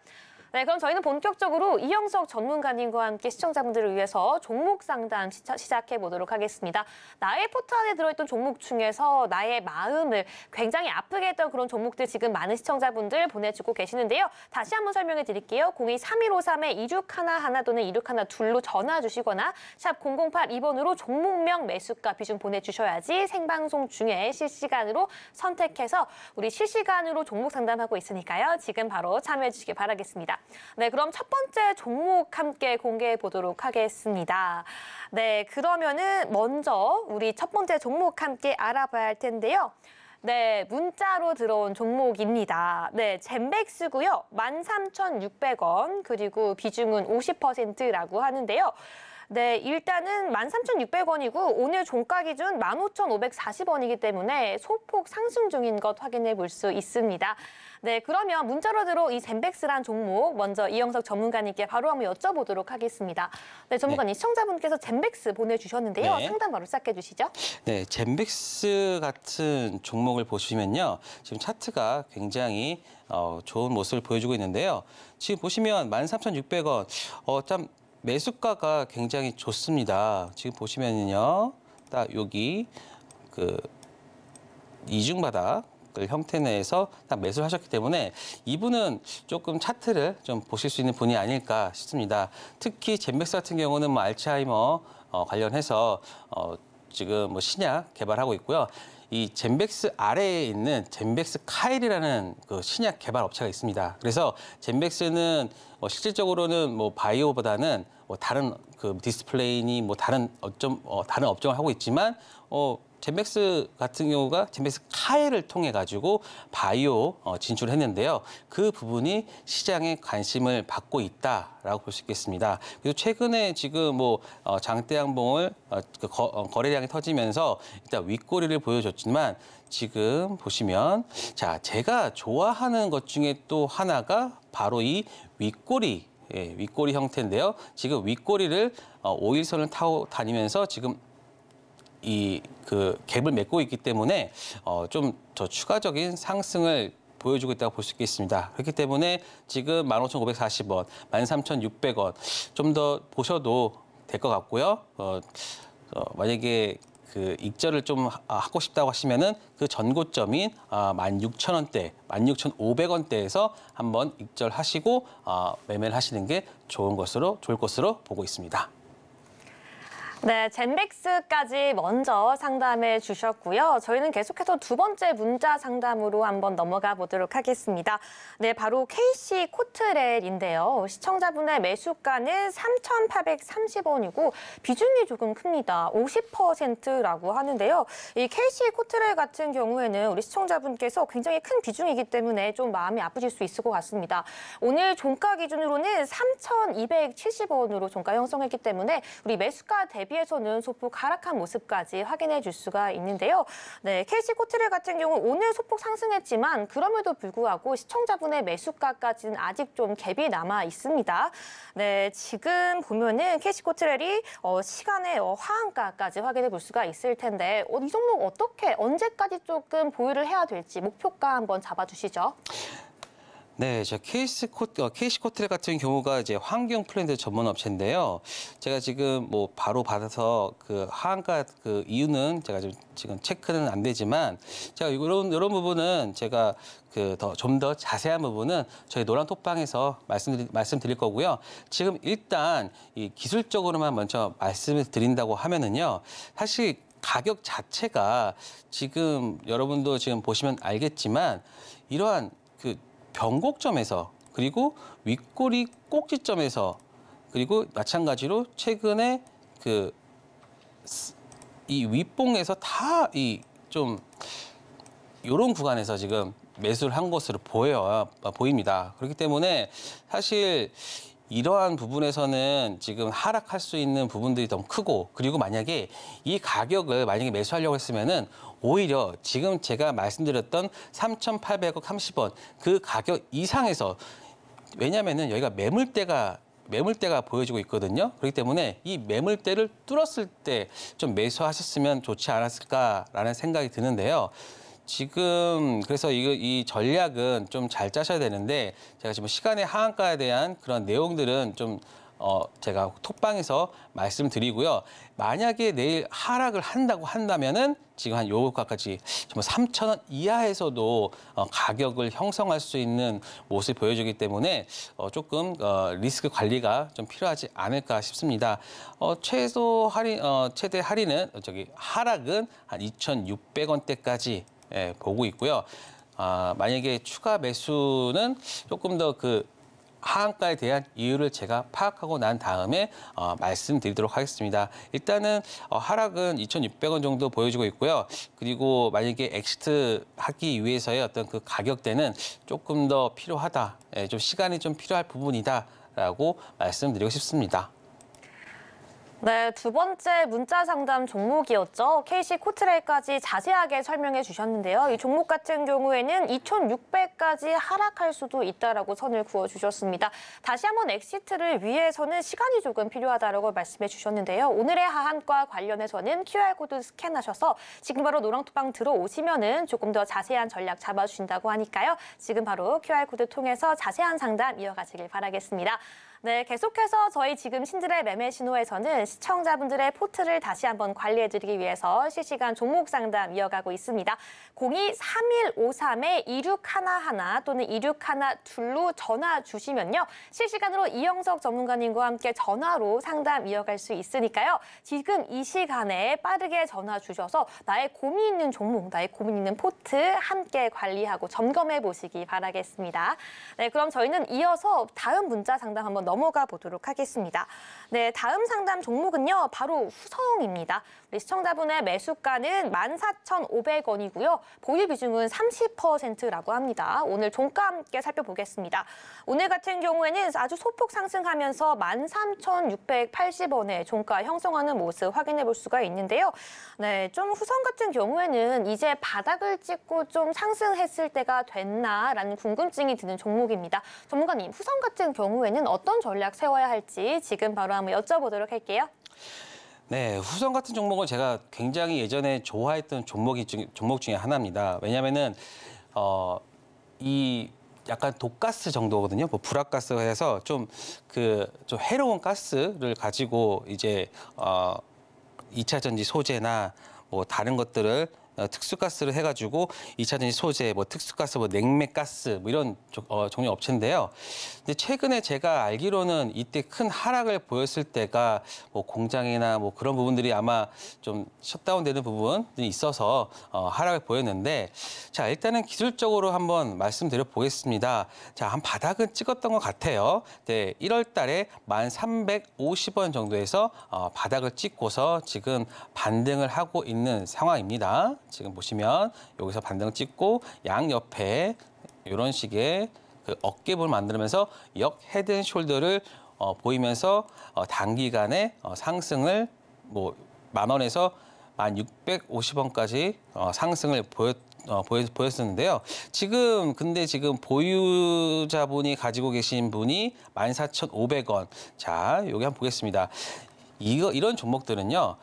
네, 그럼 저희는 본격적으로 이영석 전문가님과 함께 시청자분들을 위해서 종목 상담 시작해 보도록 하겠습니다. 나의 포트 안에 들어있던 종목 중에서 나의 마음을 굉장히 아프게 했던 그런 종목들 지금 많은 시청자분들 보내주고 계시는데요. 다시 한번 설명해 드릴게요. 023153에 2611 또는 2612로 전화 주시거나 샵 0082번으로 종목명 매수가 비중 보내주셔야지 생방송 중에 실시간으로 선택해서 우리 실시간으로 종목 상담하고 있으니까요. 지금 바로 참여해 주시길 바라겠습니다. 네, 그럼 첫 번째 종목 함께 공개해 보도록 하겠습니다. 네, 그러면은 먼저 우리 첫 번째 종목 함께 알아봐야 할 텐데요. 네, 문자로 들어온 종목입니다. 네, 젠백스고요. 만 삼천육백 원 그리고 비중은 오십 퍼센트라고 하는데요. 네, 일단은 13,600원이고 오늘 종가 기준 15,540원이기 때문에 소폭 상승 중인 것 확인해 볼 수 있습니다. 네, 그러면 문자로 들어 이젬백스란 종목 먼저 이영석 전문가님께 바로 한번 여쭤보도록 하겠습니다. 네, 전문가님 네. 시청자분께서 젬백스 보내주셨는데요. 네. 상담 바로 시작해 주시죠. 네, 젬백스 같은 종목을 보시면요. 지금 차트가 굉장히 어, 좋은 모습을 보여주고 있는데요. 지금 보시면 13,600원, 어, 참 매수가가 굉장히 좋습니다. 지금 보시면요. 은딱 여기 그 이중바닥 을 형태 내에서 딱 매수를 하셨기 때문에 이분은 조금 차트를 좀 보실 수 있는 분이 아닐까 싶습니다. 특히 젠맥스 같은 경우는 뭐 알츠하이머 어, 관련해서 어, 지금 뭐 신약 개발하고 있고요. 이 젠백스 아래에 있는 젠백스 카일이라는 그 신약 개발 업체가 있습니다. 그래서 젠백스는 어, 실질적으로는 뭐 바이오보다는 뭐 다른 그 디스플레이니 뭐 다른 어쩜 어, 다른 업종을 하고 있지만 어 젠맥스 같은 경우가 젠맥스 카에를 통해 가지고 바이오 어, 진출했는데요. 그 부분이 시장의 관심을 받고 있다라고 볼 수 있겠습니다. 그리고 최근에 지금 뭐 어, 장대양봉을 어, 그 거래량이 터지면서 일단 윗꼬리를 보여줬지만 지금 보시면 자 제가 좋아하는 것 중에 또 하나가 바로 이 윗꼬리 예, 윗꼬리 형태인데요. 지금 윗꼬리를 어, 5일선을 타고 다니면서 지금 이그 갭을 메고 있기 때문에 어, 좀 더 추가적인 상승을 보여주고 있다고 볼 수 있겠습니다. 그렇기 때문에 지금 15,540원, 13,600원 좀 더 보셔도 될 것 같고요. 어, 어, 만약에 그 익절을 좀 아, 하고 싶다고 하시면은 그 전고점인 아, 16,000원대, 16,500원대에서 한번 익절하시고 아, 매매를 하시는 게 좋은 것으로 좋을 것으로 보고 있습니다. 네, 젠백스까지 먼저 상담해 주셨고요. 저희는 계속해서 두 번째 문자 상담으로 한번 넘어가 보도록 하겠습니다. 네, 바로 KC 코트렐인데요. 시청자분의 매수가는 3,830원이고 비중이 조금 큽니다. 50%라고 하는데요. 이 KC 코트렐 같은 경우에는 우리 시청자분께서 굉장히 큰 비중이기 때문에 좀 마음이 아프실 수 있을 것 같습니다. 오늘 종가 기준으로는 3,270원으로 종가 형성했기 때문에 우리 매수가 대비 대비해서는 소폭 하락한 모습까지 확인해 줄 수가 있는데요. 네, KC 코트를 같은 경우 오늘 소폭 상승했지만 그럼에도 불구하고 시청자분의 매수가까지는 아직 좀 갭이 남아 있습니다. 네, 지금 보면은 KC 코트렐이 어, 시간의 어, 화한가까지 확인해 볼 수가 있을 텐데 어, 이 종목 어떻게 언제까지 조금 보유를 해야 될지 목표가 한번 잡아주시죠. 네, 제 케이스 코트, 어, 케이시 코트 같은 경우가 이제 환경 플랜드 전문 업체인데요. 제가 지금 뭐 바로 받아서 그 하한가 그 이유는 제가 지금, 지금 체크는 안 되지만 제가 이런, 이런 부분은 제가 그 더 좀 더 자세한 부분은 저희 노란 톡방에서 말씀드리, 말씀드릴 거고요. 지금 일단 이 기술적으로만 먼저 말씀을 드린다고 하면은요. 사실 가격 자체가 지금 여러분도 지금 보시면 알겠지만 이러한 변곡점에서 그리고 윗꼬리 꼭지점에서 그리고 마찬가지로 최근에 그 이 윗봉에서 다 이좀 요런 구간에서 지금 매수를 한 것으로 보여 요 아, 보입니다. 그렇기 때문에 사실 이러한 부분에서는 지금 하락할 수 있는 부분들이 너무 크고 그리고 만약에 이 가격을 만약에 매수하려고 했으면은 오히려 지금 제가 말씀드렸던 3,800억 30원 그 가격 이상에서 왜냐면은 여기가 매물대가 매물대가 보여지고 있거든요. 그렇기 때문에 이 매물대를 뚫었을 때 좀 매수하셨으면 좋지 않았을까라는 생각이 드는데요. 지금 그래서 이거 이 전략은 좀 잘 짜셔야 되는데 제가 지금 시간의 하한가에 대한 그런 내용들은 좀 어, 제가 톡방에서 말씀드리고요. 만약에 내일 하락을 한다고 한다면은 지금 한 요가까지 정말 3천 원 이하에서도 어, 가격을 형성할 수 있는 모습을 보여주기 때문에 어, 조금 어, 리스크 관리가 좀 필요하지 않을까 싶습니다. 어, 최소 할인, 어, 최대 할인은 저기 하락은 한 2,600원대까지 예, 보고 있고요. 아, 만약에 추가 매수는 조금 더 그 하한가에 대한 이유를 제가 파악하고 난 다음에 어, 말씀드리도록 하겠습니다. 일단은 어, 하락은 2,600원 정도 보여지고 있고요. 그리고 만약에 엑시트 하기 위해서의 어떤 그 가격대는 조금 더 필요하다, 예, 좀 시간이 좀 필요할 부분이다라고 말씀드리고 싶습니다. 네, 두 번째 문자 상담 종목이었죠. KC 코트레일까지 자세하게 설명해 주셨는데요. 이 종목 같은 경우에는 2,600까지 하락할 수도 있다라고 선을 그어 주셨습니다. 다시 한번 엑시트를 위해서는 시간이 조금 필요하다라고 말씀해 주셨는데요. 오늘의 하한과 관련해서는 QR코드 스캔하셔서 지금 바로 노랑토방 들어오시면은 조금 더 자세한 전략 잡아 주신다고 하니까요. 지금 바로 QR코드 통해서 자세한 상담 이어가시길 바라겠습니다. 네, 계속해서 저희 지금 신들의 매매 신호에서는 시청자분들의 포트를 다시 한번 관리해드리기 위해서 실시간 종목 상담 이어가고 있습니다. 0 2 3 1 5 3 2611 또는 2612로 전화 주시면요. 실시간으로 이영석 전문가님과 함께 전화로 상담 이어갈 수 있으니까요. 지금 이 시간에 빠르게 전화 주셔서 나의 고민 있는 종목, 나의 고민 있는 포트 함께 관리하고 점검해 보시기 바라겠습니다. 네, 그럼 저희는 이어서 다음 문자 상담 한번 넘어가 보도록 하겠습니다. 네, 다음 상담 종목은요. 바로 후성입니다. 우리 시청자분의 매수가는 14,500원이고요. 보유 비중은 30%라고 합니다. 오늘 종가 함께 살펴보겠습니다. 오늘 같은 경우에는 아주 소폭 상승하면서 13,680원의 종가 형성하는 모습 확인해 볼 수가 있는데요. 네, 좀 후성 같은 경우에는 이제 바닥을 찍고 좀 상승했을 때가 됐나라는 궁금증이 드는 종목입니다. 전문가님, 후성 같은 경우에는 어떤 전략 세워야 할지 지금 바로 한번 여쭤보도록 할게요. 네, 후성 같은 종목은 제가 굉장히 예전에 좋아했던 종목이 중, 종목 중에 하나입니다. 왜냐면은 어, 이 약간 독가스 정도거든요. 뭐불화가스 해서 좀 그좀 좀 해로운 가스를 가지고 이제 어 2차 전지 소재나 뭐 다른 것들을 어, 특수가스를 해가지고 이차전지 소재, 뭐 특수가스, 뭐 냉매가스 뭐 이런 어, 종류 업체인데요. 근데 최근에 제가 알기로는 이때 큰 하락을 보였을 때가 뭐 공장이나 뭐 그런 부분들이 아마 좀 셧다운되는 부분이 있어서 어, 하락을 보였는데 자 일단은 기술적으로 한번 말씀드려 보겠습니다. 자 한 바닥은 찍었던 것 같아요. 네, 1월달에 1,350원 정도에서 어, 바닥을 찍고서 지금 반등을 하고 있는 상황입니다. 지금 보시면 여기서 반등 찍고 양옆에 이런 식의 그 어깨볼 만들면서 역 헤드앤숄더를 어, 보이면서 어, 단기간에 어, 상승을 뭐 만 원에서 만 육백오십 원까지 어, 상승을 보였 어, 보였, 보였었는데요. 지금 근데 지금 보유자분이 가지고 계신 분이 만 사천오백 원 자, 여기 한번 보겠습니다. 이거 이런 종목들은요.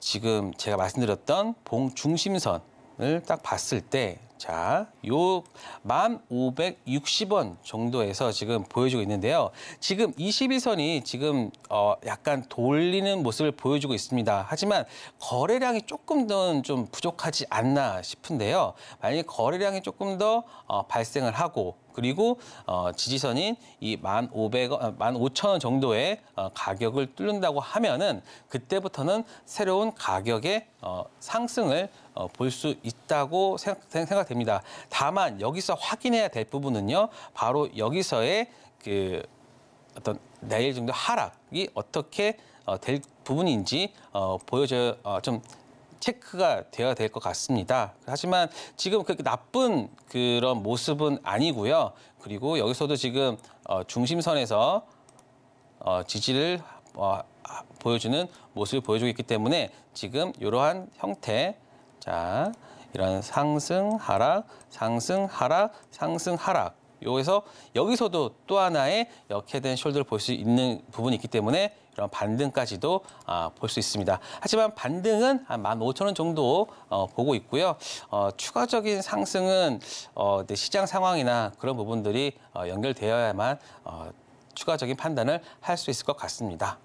지금 제가 말씀드렸던 봉 중심선을 딱 봤을 때 자, 요 1560원 정도에서 지금 보여주고 있는데요. 지금 22선이 지금 어 약간 돌리는 모습을 보여주고 있습니다. 하지만 거래량이 조금 더 좀 부족하지 않나 싶은데요. 만약에 거래량이 조금 더 어 발생을 하고 그리고 어, 지지선인 이 만 오백 원1 어, 오천 원 정도의 어, 가격을 뚫는다고 하면은 그때부터는 새로운 가격의 어, 상승을 어, 볼 수 있다고 생각, 됩니다 다만 여기서 확인해야 될 부분은요. 바로 여기서의 그 어떤 내일 정도 하락이 어떻게 어, 될 부분인지 어, 보여줘 어, 좀 체크가 되어야될 것 같습니다. 하지만 지금 그렇게 나쁜 그런 모습은 아니고요. 그리고 여기서도 지금 어, 중심선에서 어, 지지를 어, 아, 보여주는 모습을 보여주고 있기 때문에 지금 이러한 형태, 자 이런 상승 하락, 상승 하락, 상승 하락. 여기서 여기서도 또 하나의 역회된 숄더를 볼 수 있는 부분이 있기 때문에 그런 반등까지도 아, 볼수 있습니다. 하지만 반등은 한 15,000원 정도 어, 보고 있고요. 어, 추가적인 상승은 어, 시장 상황이나 그런 부분들이 연결되어야만 추가적인 판단을 할 수 있을 것 같습니다.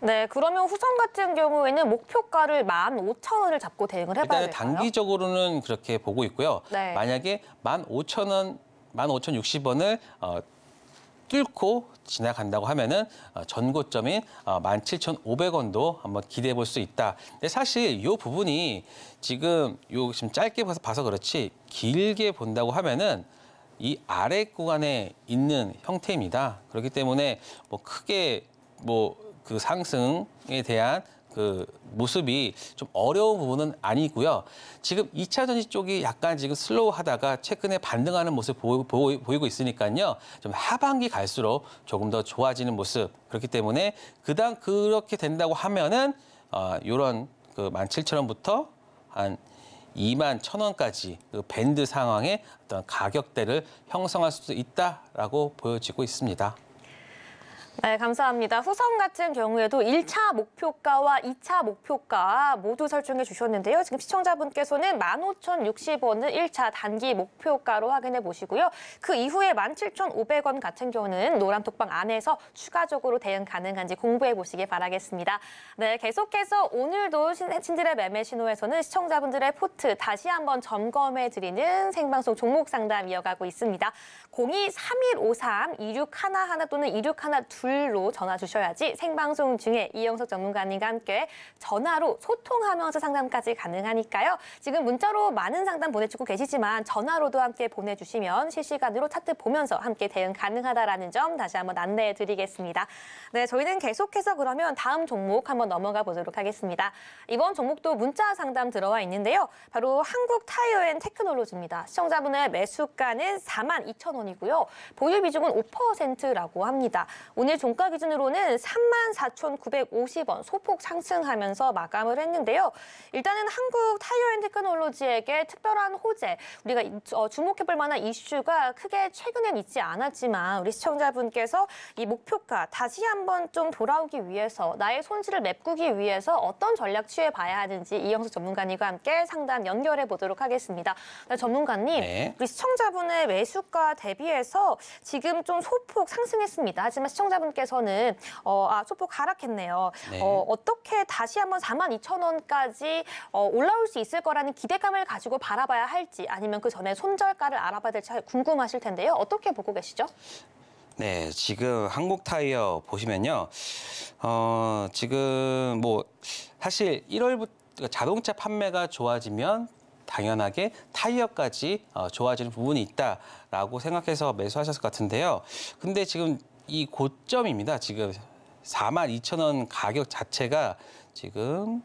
네, 그러면 후성 같은 경우에는 목표가를 15,000원을 잡고 대응을 해봐야 일단 될까요? 일단 단기적으로는 그렇게 보고 있고요. 네. 만약에 15,000원, 15,060원을 어, 뚫고 지나간다고 하면은 어, 전고점인 17,500원도 어, 한번 기대해 볼 수 있다. 근데 사실 이 부분이 지금 요 지금 짧게 봐서, 봐서 그렇지 길게 본다고 하면은 이 아래 구간에 있는 형태입니다. 그렇기 때문에 뭐 크게 뭐 그 상승에 대한 그 모습이 좀 어려운 부분은 아니고요. 지금 2차 전지 쪽이 약간 지금 슬로우하다가 최근에 반등하는 모습 보이, 고 보이고 있으니까요. 좀 하반기 갈수록 조금 더 좋아지는 모습. 그렇기 때문에 그다음 그렇게 된다고 하면은 어, 요런 그 17,000원부터 한 2만 1,000원까지 그 밴드 상황에 어떤 가격대를 형성할 수도 있다라고 보여지고 있습니다. 네, 감사합니다. 후성 같은 경우에도 1차 목표가와 2차 목표가 모두 설정해 주셨는데요. 지금 시청자분께서는 15,060원을 1차 단기 목표가로 확인해 보시고요. 그 이후에 17,500원 같은 경우는 노란톡방 안에서 추가적으로 대응 가능한지 공부해 보시길 바라겠습니다. 네, 계속해서 오늘도 신들의 친 매매 신호에서는 시청자분들의 포트 다시 한번 점검해 드리는 생방송 종목 상담 이어가고 있습니다. 023153 2611 또는 2612 불로 전화 주셔야지 생방송 중에 이영석 전문가님과 함께 전화로 소통하면서 상담까지 가능하니까요. 지금 문자로 많은 상담 보내주고 계시지만 전화로도 함께 보내주시면 실시간으로 차트 보면서 함께 대응 가능하다라는 점 다시 한번 안내해 드리겠습니다. 네, 저희는 계속해서 그러면 다음 종목 한번 넘어가 보도록 하겠습니다. 이번 종목도 문자 상담 들어와 있는데요. 바로 한국 타이어 앤 테크놀로지입니다. 시청자분의 매수가는 4만 2천 원이고요. 보유 비중은 5%라고 합니다. 오늘 오늘 종가 기준으로는 34,950원 소폭 상승하면서 마감을 했는데요. 일단은 한국 타이어 앤 테크놀로지에게 특별한 호재, 우리가 어, 주목해볼 만한 이슈가 크게 최근엔 있지 않았지만 우리 시청자분께서 이 목표가 다시 한번 좀 돌아오기 위해서 나의 손실을 메꾸기 위해서 어떤 전략 취해봐야 하는지 이영석 전문가님과 함께 상담 연결해 보도록 하겠습니다. 네, 전문가님, 네. 우리 시청자분의 매수가 대비해서 지금 좀 소폭 상승했습니다. 하지만 시청자분 청자분께서는 어, 아, 소폭 하락했네요. 네. 어, 어떻게 다시 한번 4만 2천 원까지 어, 올라올 수 있을 거라는 기대감을 가지고 바라봐야 할지 아니면 그 전에 손절가를 알아봐야 될지 궁금하실 텐데요. 어떻게 보고 계시죠? 네, 지금 한국 타이어 보시면요. 어, 지금 뭐 사실 1월부터 그러니까 자동차 판매가 좋아지면 당연하게 타이어까지 어, 좋아지는 부분이 있다라고 생각해서 매수하셨을 것 같은데요. 근데 지금 이 고점입니다. 지금 42,000원 가격 자체가 지금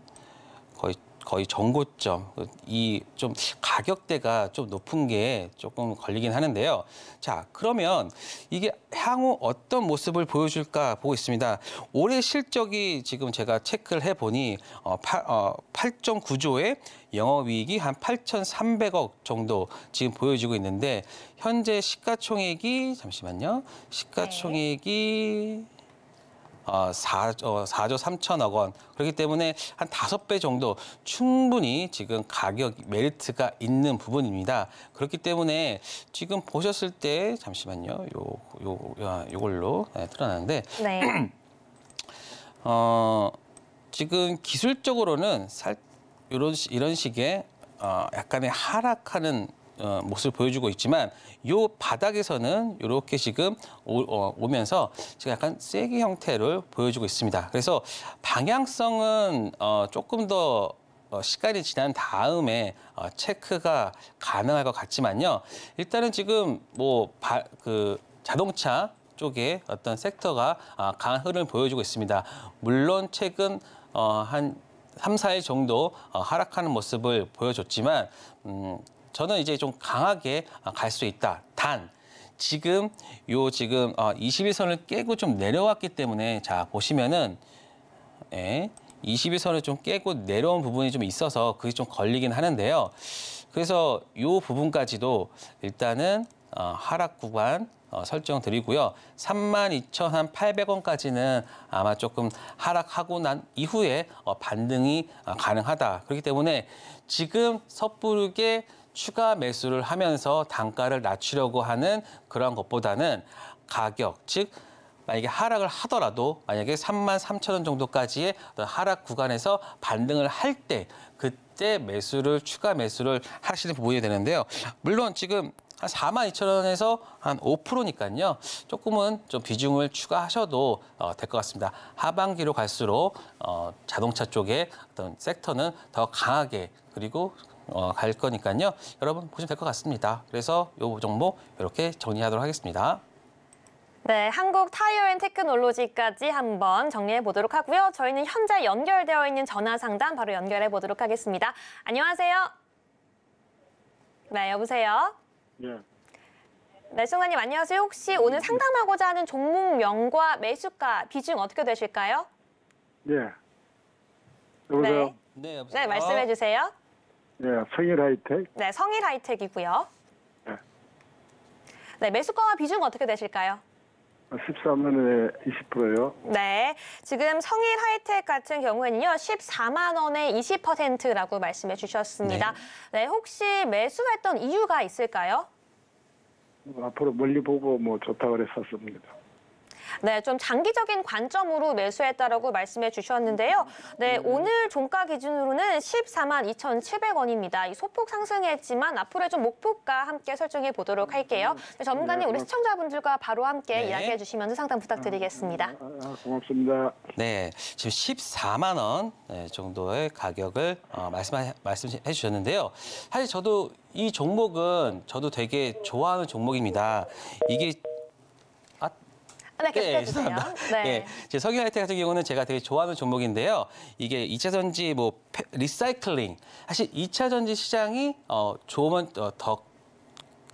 거의 전고점 이 좀 가격대가 좀 높은 게 조금 걸리긴 하는데요. 자 그러면 이게 향후 어떤 모습을 보여줄까 보고 있습니다. 올해 실적이 지금 제가 체크를 해보니 어, 파, 어, 8.9조에 영업이익이 한 8,300억 정도 지금 보여지고 있는데 현재 시가총액이 잠시만요. 시가총액이 네. 어, 4, 어, 4조 3천억 원. 그렇기 때문에 한5배 정도 충분히 지금 가격 메리트가 있는 부분입니다. 그렇기 때문에 지금 보셨을 때 잠시만요. 요, 요, 아, 요걸로 요 네, 틀어놨는데 네. 어, 지금 기술적으로는 살, 요런 이런 식의 어, 약간의 하락하는 어, 모습을 보여주고 있지만 요 바닥에서는 이렇게 지금 오, 어, 오면서 지금 약간 쐐기 형태를 보여주고 있습니다. 그래서 방향성은 어, 조금 더 어, 시간이 지난 다음에 어, 체크가 가능할 것 같지만요. 일단은 지금 뭐그 자동차 쪽에 어떤 섹터가 어, 강한 흐름을 보여주고 있습니다. 물론 최근 어, 한 3, 4일 정도 어, 하락하는 모습을 보여줬지만 음, 저는 이제 좀 강하게 아, 갈수 있다. 단 지금 요 지금 21선을 어, 깨고 좀 내려왔기 때문에 자 보시면은 예, 21선을 좀 깨고 내려온 부분이 좀 있어서 그게 좀 걸리긴 하는데요. 그래서 요 부분까지도 일단은 어, 하락 구간 어, 설정 드리고요. 32,800원까지는 아마 조금 하락하고 난 이후에 어, 반등이 어, 가능하다. 그렇기 때문에 지금 섣부르게 추가 매수를 하면서 단가를 낮추려고 하는 그러한 것보다는 가격, 즉 만약에 하락을 하더라도 만약에 3만 3천 원 정도까지의 어떤 하락 구간에서 반등을 할 때 그때 매수를 추가 매수를 하시는 부분이 되는데요. 물론 지금 한 4만 2천 원에서 한 5%니까요. 조금은 좀 비중을 추가하셔도 어, 될것 같습니다. 하반기로 갈수록 어, 자동차 쪽의 어떤 섹터는 더 강하게 그리고 어, 갈 거니까요. 여러분 보시면 될 것 같습니다. 그래서 이 종목 이렇게 정리하도록 하겠습니다. 네, 한국 타이어 앤 테크놀로지까지 한번 정리해 보도록 하고요. 저희는 현재 연결되어 있는 전화 상담 바로 연결해 보도록 하겠습니다. 안녕하세요. 네, 여보세요. 네. 네, 송아님 안녕하세요. 혹시 오늘 상담하고자 하는 종목명과 매수가 비중 어떻게 되실까요? 네. 여보세요. 네, 네, 여보세요? 네 말씀해 주세요. 네, 성일 하이텍. 네, 성일 하이텍이고요. 네. 네, 매수가와 비중 어떻게 되실까요? 13만 원에 20%요. 네. 지금 성일 하이텍 같은 경우에는요. 14만 원에 20%라고 말씀해 주셨습니다. 네. 네 혹시 매수했던 이유가 있을까요? 뭐, 앞으로 멀리 보고 뭐 좋다고 그랬었습니다. 네, 좀 장기적인 관점으로 매수했다라고 말씀해 주셨는데요. 네, 네. 오늘 종가 기준으로는 14만 2,700원입니다. 이 소폭 상승했지만 앞으로의 좀 목표가 함께 설정해 보도록 할게요. 음. 네, 전문가님, 네, 우리 시청자분들과 바로 함께 네. 이야기해 주시면서 상담 부탁드리겠습니다. 아, 아, 아, 고맙습니다. 네, 지금 14만 원 네, 정도의 가격을 어, 말씀 말씀해 주셨는데요. 사실 저도 이 종목은 저도 되게 좋아하는 종목입니다. 이게 네, 계속해 주세요. 네. 네. 제 석유 하이텍 같은 경우는 제가 되게 좋아하는 종목인데요. 이게 2차 전지 뭐 리사이클링. 사실 2차 전지 시장이 어 좋으면 어, 더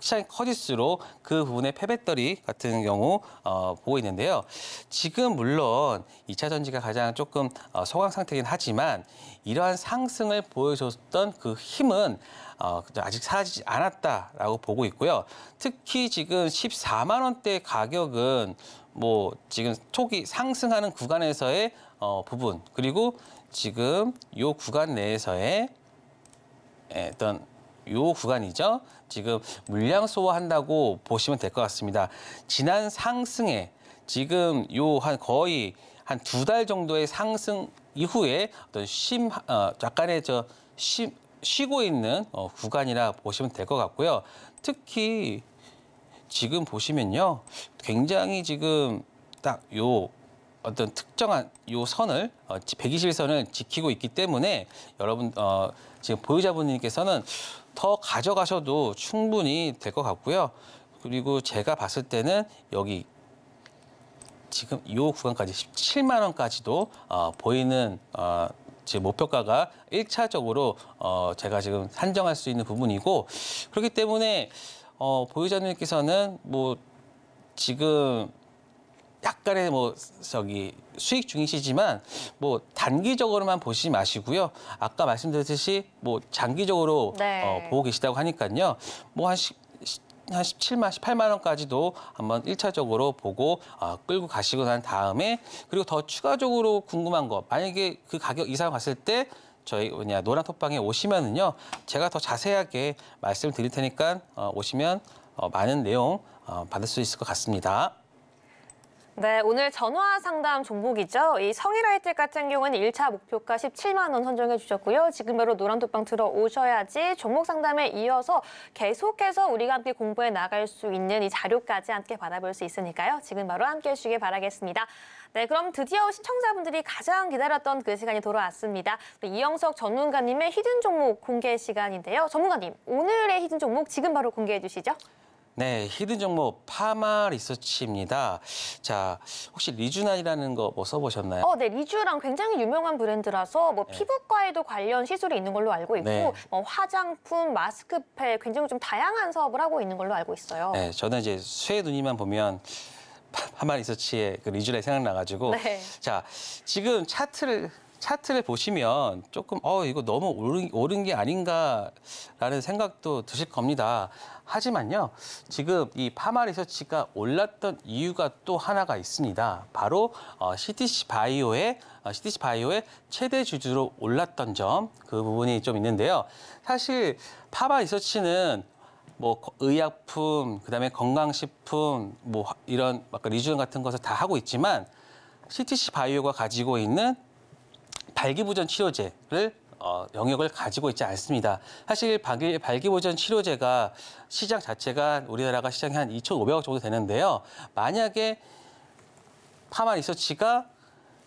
시장이 커질수록 그 부분의 폐배터리 같은 경우 어, 보고 있는데요. 지금 물론 2차 전지가 가장 조금 어, 소강 상태긴 하지만 이러한 상승을 보여줬던 그 힘은 어, 아직 사라지지 않았다라고 보고 있고요. 특히 지금 14만 원대 가격은 뭐 지금 초기 상승하는 구간에서의 어, 부분 그리고 지금 요 구간 내에서의 예, 어떤 요 구간이죠. 지금 물량 소화한다고 보시면 될 것 같습니다. 지난 상승에 지금 요 한 거의 한 두 달 정도의 상승 이후에 어떤 심 어, 약간의 저 심, 쉬고 있는 어, 구간이라 보시면 될 것 같고요. 특히 지금 보시면요. 굉장히 지금 딱 요 어떤 특정한 요 선을 어, 121선을 지키고 있기 때문에 여러분 어, 지금 보유자분님께서는 더 가져가셔도 충분히 될 것 같고요. 그리고 제가 봤을 때는 여기 지금 이 구간까지 17만 원까지도 어, 보이는 어, 제 목표가가 1차적으로 어, 제가 지금 산정할 수 있는 부분이고 그렇기 때문에 어, 보유자님께서는 뭐 지금 약간의 뭐 저기 수익 중이시지만 뭐 단기적으로만 보시지 마시고요. 아까 말씀드렸듯이 뭐 장기적으로 네. 어, 보고 계시다고 하니까요. 뭐한 한 17만, 18만 원까지도 한번 일차적으로 보고 어, 끌고 가시고 난 다음에 그리고 더 추가적으로 궁금한 거 만약에 그 가격 이상 갔을 때 저희 뭐냐 노란톡방에 오시면은요 제가 더 자세하게 말씀드릴 테니까 어, 오시면 어, 많은 내용 어, 받을 수 있을 것 같습니다. 네, 오늘 전화 상담 종목이죠. 이 성일아이텍 같은 경우는 일차 목표가 17만 원 선정해 주셨고요. 지금 바로 노란톡방 들어오셔야지 종목 상담에 이어서 계속해서 우리가 함께 공부해 나갈 수 있는 이 자료까지 함께 받아볼 수 있으니까요. 지금 바로 함께 해주시길 바라겠습니다. 네, 그럼 드디어 시청자분들이 가장 기다렸던 그 시간이 돌아왔습니다. 이영석 전문가님의 히든 종목 공개 시간인데요. 전문가님, 오늘의 히든 종목 지금 바로 공개해 주시죠. 네, 히든 종목 파마 리서치입니다. 자, 혹시 리주난이라는 거뭐 써보셨나요? 어, 네, 리주랑 굉장히 유명한 브랜드라서 뭐 네. 피부과에도 관련 시술이 있는 걸로 알고 있고, 네. 뭐 화장품, 마스크팩 굉장히 좀 다양한 사업을 하고 있는 걸로 알고 있어요. 네, 저는 이제 쇠 눈이만 보면 파마 리서치의 그 리즈레 생각나가지고 네. 자 지금 차트를 차트를 보시면 조금 어 이거 너무 오른, 오른 게 아닌가라는 생각도 드실 겁니다. 하지만요 지금 이 파마 리서치가 올랐던 이유가 또 하나가 있습니다. 바로 어, CTC 바이오의 어, CTC 바이오의 최대 주주로 올랐던 점 그 부분이 좀 있는데요. 사실 파마 리서치는 뭐 의약품, 그다음에 건강식품, 뭐 이런 막까 리준 같은 것을 다 하고 있지만 CTC 바이오가 가지고 있는 발기부전 치료제를 어, 영역을 가지고 있지 않습니다. 사실 발기, 발기부전 치료제가 시장 자체가 우리나라가 시장이 한 2,500억 정도 되는데요. 만약에 파마 리서치가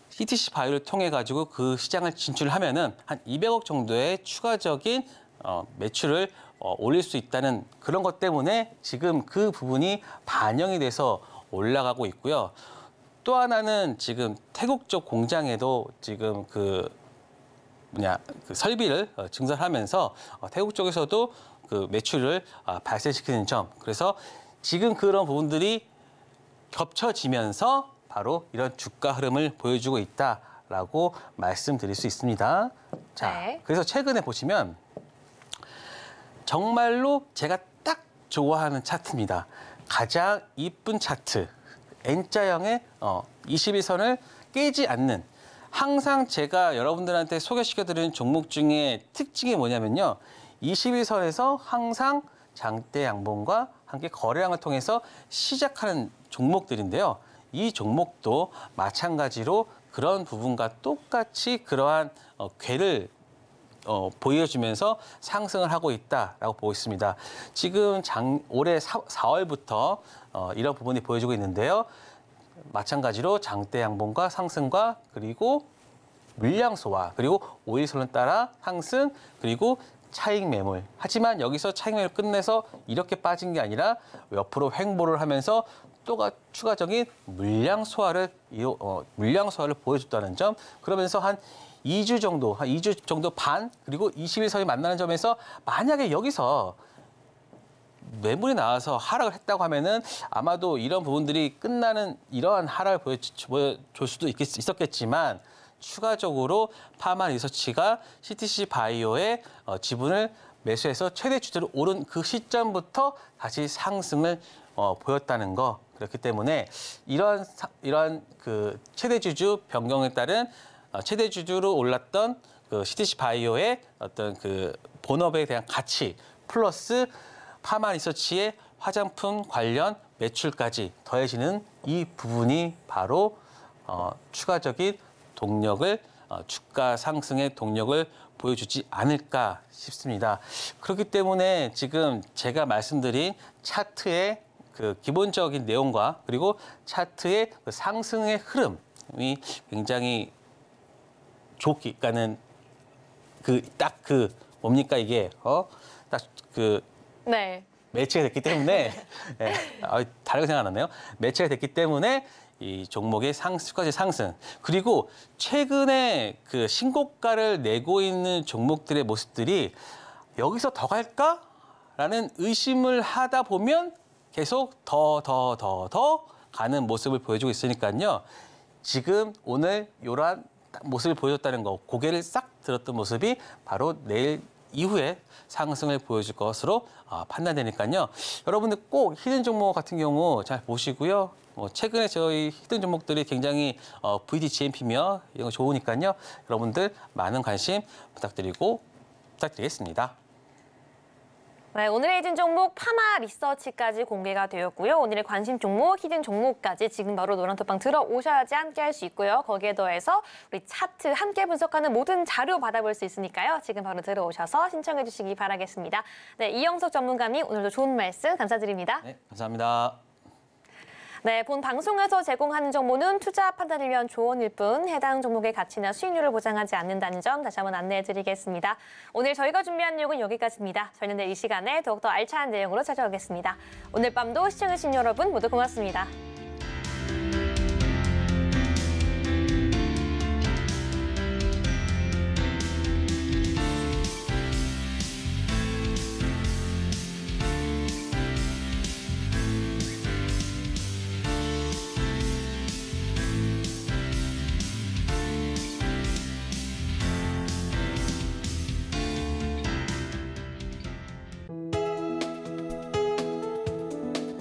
CTC 바이오를 통해 가지고 그 시장을 진출하면은 한 200억 정도의 추가적인 어, 매출을 어, 올릴 수 있다는 그런 것 때문에 지금 그 부분이 반영이 돼서 올라가고 있고요. 또 하나는 지금 태국 쪽 공장에도 지금 그 뭐냐 그 설비를 어, 증설하면서 어, 태국 쪽에서도 그 매출을 아, 발생시키는 점 그래서 지금 그런 부분들이 겹쳐지면서 바로 이런 주가 흐름을 보여주고 있다라고 말씀드릴 수 있습니다. 자, 네. 그래서 최근에 보시면 정말로 제가 딱 좋아하는 차트입니다. 가장 이쁜 차트, N자형의 어, 21선을 깨지 않는 항상 제가 여러분들한테 소개시켜드리는 종목 중에 특징이 뭐냐면요. 21선에서 항상 장대 양봉과 함께 거래량을 통해서 시작하는 종목들인데요. 이 종목도 마찬가지로 그런 부분과 똑같이 그러한 어, 괴를 어, 보여주면서 상승을 하고 있다라고 보고 있습니다. 지금 장, 올해 4, 4월부터 어, 이런 부분이 보여주고 있는데요. 마찬가지로 장대 양봉과 상승과 그리고 물량 소화 그리고 오일선을 따라 상승 그리고 차익 매물. 하지만 여기서 차익 매물 끝내서 이렇게 빠진 게 아니라 옆으로 횡보를 하면서 또가 추가적인 물량 소화를 어, 물량 소화를 보여줬다는 점. 그러면서 한 2주 정도, 한 2주 정도 반 그리고 20일 선이 만나는 점에서 만약에 여기서 매물이 나와서 하락을 했다고 하면은 아마도 이런 부분들이 끝나는 이러한 하락을 보여줄 수도 있겠, 있었겠지만 추가적으로 파마 리서치가 CTC 바이오의 어, 지분을 매수해서 최대 주도로 오른 그 시점부터 다시 상승을 어, 보였다는 거 그렇기 때문에 이런 이런 그 최대 주주 변경에 따른 아, 최대 주주로 올랐던 그 CTC 바이오의 어떤 그 본업에 대한 가치 플러스 파마 리서치의 화장품 관련 매출까지 더해지는 이 부분이 바로 어, 추가적인 동력을 어, 주가 상승의 동력을 보여주지 않을까 싶습니다. 그렇기 때문에 지금 제가 말씀드린 차트의 그 기본적인 내용과 그리고 차트의 그 상승의 흐름이 굉장히 조끼, 그러니까는 그 딱그 그 뭡니까 이게 어 딱그 네. 매치가 됐기 때문에 네. 아, 다르게 생각 안 하네요. 매치가 됐기 때문에 이 종목의 상수까지 상승 그리고 최근에 그 신고가를 내고 있는 종목들의 모습들이 여기서 더 갈까라는 의심을 하다 보면 계속 더 더 더 더 가는 모습을 보여주고 있으니까요. 지금 오늘 요런 모습을 보여줬다는 거, 고개를 싹 들었던 모습이 바로 내일 이후에 상승을 보여줄 것으로 아, 판단되니까요. 여러분들 꼭 히든 종목 같은 경우 잘 보시고요. 뭐 최근에 저희 히든 종목들이 굉장히 어, VD, GMP며 이런 거 좋으니까요. 여러분들 많은 관심 부탁드리고 부탁드리겠습니다. 네, 오늘의 히든 종목 파마 리서치까지 공개가 되었고요. 오늘의 관심 종목, 히든 종목까지 지금 바로 노란토방 들어오셔야지 함께 할 수 있고요. 거기에 더해서 우리 차트 함께 분석하는 모든 자료 받아볼 수 있으니까요. 지금 바로 들어오셔서 신청해 주시기 바라겠습니다. 네, 이영석 전문가님 오늘도 좋은 말씀 감사드립니다. 네, 감사합니다. 네, 본 방송에서 제공하는 정보는 투자 판단을 위한 조언일 뿐 해당 종목의 가치나 수익률을 보장하지 않는다는 점 다시 한번 안내해드리겠습니다. 오늘 저희가 준비한 내용은 여기까지입니다. 저희는 내일 이 시간에 더욱더 알찬 내용으로 찾아오겠습니다. 오늘 밤도 시청해주신 여러분 모두 고맙습니다.